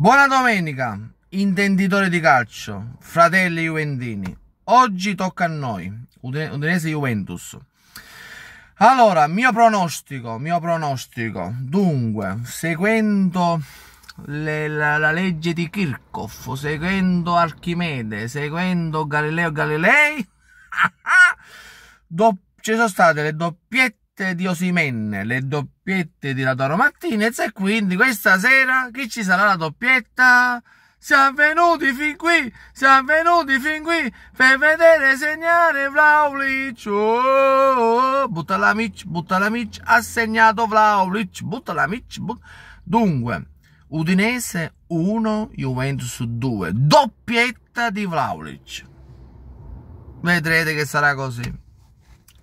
Buona domenica, intenditore di calcio, fratelli juventini. Oggi tocca a noi, Udinese Juventus. Allora, mio pronostico, mio pronostico. Dunque, seguendo le, la, la, legge di Kirchhoff, seguendo Archimede, seguendo Galileo Galilei, ci sono state le doppiette doppiette di Osimene, le doppiette di Lautaro Martinez e quindi questa sera chi ci sarà la doppietta? Siamo venuti fin qui, siamo venuti fin qui per vedere segnare Vlaulic. Oh, oh, butta la mic, butta la mic, ha segnato Vlaulic, butta la mic. But... Dunque, Udinese 1, Juventus 2, doppietta di Vlaulic. Vedrete che sarà così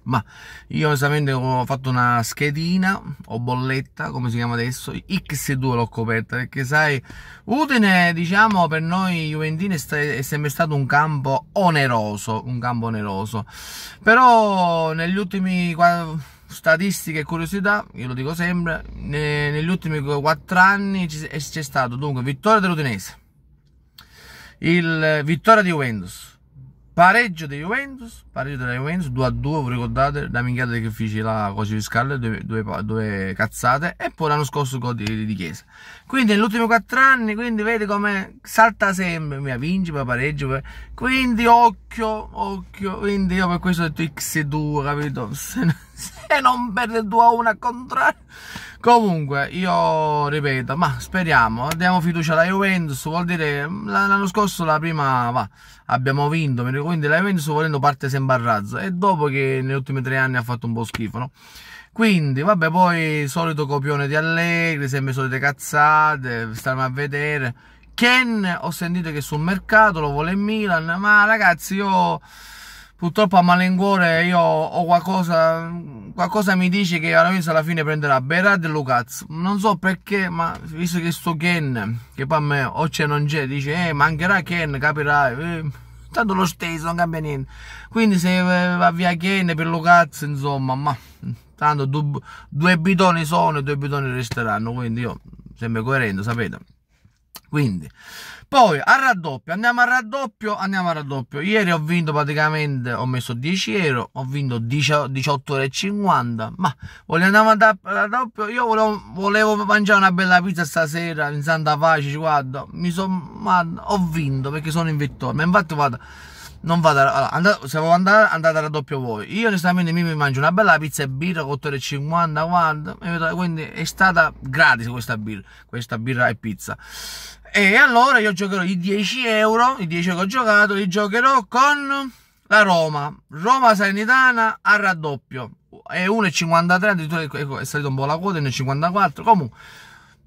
ma io onestamente ho fatto una schedina o bolletta come si chiama adesso X2 l'ho coperta perché sai Udine diciamo per noi Juventini è sempre stato un campo oneroso un campo oneroso però negli ultimi statistiche e curiosità io lo dico sempre negli ultimi 4 anni c'è stato dunque vittoria dell'Udinese il vittoria di Juventus pareggio di Juventus pareggio della Juventus 2 a 2 vi ricordate la minchiata che fece la Coce Fiscale due, due, due, cazzate e poi l'anno scorso gol di, di, Chiesa quindi negli ultimi 4 anni quindi vedi come salta sempre mia vince poi pareggio quindi occhio occhio quindi io per questo ho detto X2 capito se non perde 2 a 1 al contrario comunque io ripeto ma speriamo diamo fiducia alla Juventus vuol dire mm, l'anno scorso la prima va, abbiamo vinto quindi la Juventus volendo parte sempre a razzo e dopo che negli ultimi tre anni ha fatto un po' schifo no? quindi vabbè poi solito copione di Allegri sempre solite cazzate staremo a vedere Ken ho sentito che sul mercato lo vuole Milan ma ragazzi io purtroppo a malincuore io ho qualcosa qualcosa mi dice che Aramis alla fine prenderà Berard e Lucaz non so perché ma visto che sto Ken che poi a me o c'è non c'è dice eh mancherà Ken capirai eh, tanto lo stesso non cambia niente quindi se va via Ken per Lucaz insomma ma tanto due, due bidoni sono e due bidoni resteranno quindi io sempre coerente sapete quindi, poi a raddoppio, andiamo a raddoppio, andiamo a raddoppio. Ieri ho vinto praticamente, ho messo 10 euro, ho vinto 18,50 ma voglio andare a raddoppio, io volevo, volevo, mangiare una bella pizza stasera in Santa Pace, guarda, mi sono, ho vinto perché sono in vittoria, ma infatti guarda non vado a, allora, andate, se volete andare andate a raddoppio voi io onestamente mi mangio una bella pizza e birra con 3,50 guarda quindi è stata gratis questa birra questa birra e pizza e allora io giocherò i 10 euro i 10 che ho giocato li giocherò con la Roma Roma Sanitana a raddoppio è 1,53 addirittura è salito un po' la quota 1,54 comunque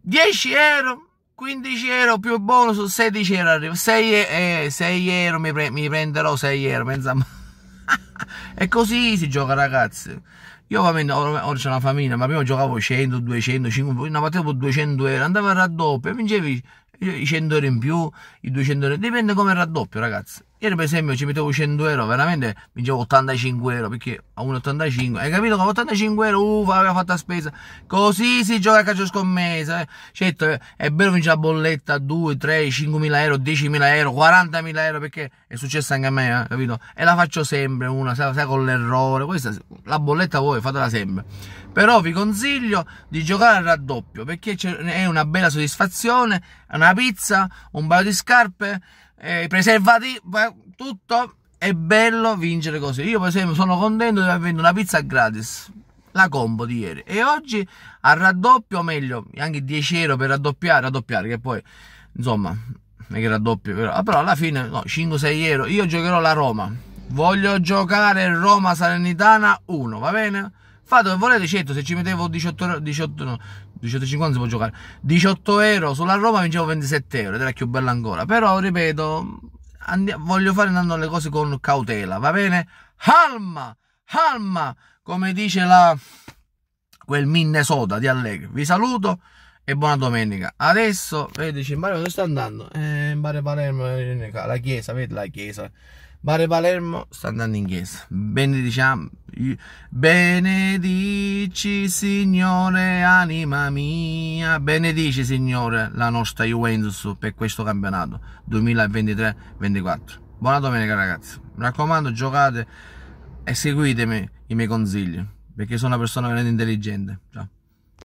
10 euro 15 euro più bonus 16 euro arrivo 6, eh, 6 euro mi, pre mi, prenderò 6 euro pensa e così si gioca ragazzi io ovviamente ora ho una famiglia ma prima giocavo 100 200 500 una partita con 200 euro andavo a raddoppio vincevi i 100 euro in più i 200 euro dipende come raddoppio ragazzi Ieri per esempio ci mettevo 100 euro, veramente vincevo 85 euro, perché a 1,85, hai capito? Con 85 euro, uff, uh, aveva fatto la spesa. Così si gioca a calcio scommessa. Eh. Certo, è bello vincere la bolletta 2, 3, 5.000 euro, 10.000 euro, 40.000 euro, perché è successo anche a me, eh, capito? E la faccio sempre una, sai, sai con l'errore, questa, la bolletta voi fatela sempre. Però vi consiglio di giocare al raddoppio, perché è una bella soddisfazione, una pizza, un paio di scarpe, eh, preservativi, tutto è bello vincere così. Io per esempio sono contento di aver vinto una pizza gratis, la combo di ieri. E oggi a raddoppio, o meglio, anche 10 euro per raddoppiare, raddoppiare, che poi, insomma, non è che raddoppio, però, ah, però alla fine no, 5-6 euro. Io giocherò la Roma. Voglio giocare Roma Salernitana 1, va bene? Fate come volete, certo, se ci mettevo 18, 18, no, 18,50 si può giocare 18 euro sulla Roma vincevo 27 euro ed era più bella ancora però ripeto voglio fare andando le cose con cautela va bene calma calma come dice la quel Minnesota di Allegri vi saluto e buona domenica adesso vedi Mario dove sta andando eh, in Mare Palermo eh, la chiesa vedi la chiesa Mare Palermo sta andando in chiesa benediciamo Benedici Signore anima mia, benedici Signore la nostra Juventus per questo campionato 2023-24. Buona domenica ragazzi, mi raccomando giocate e seguitemi i miei consigli perché sono una persona veramente intelligente. Ciao.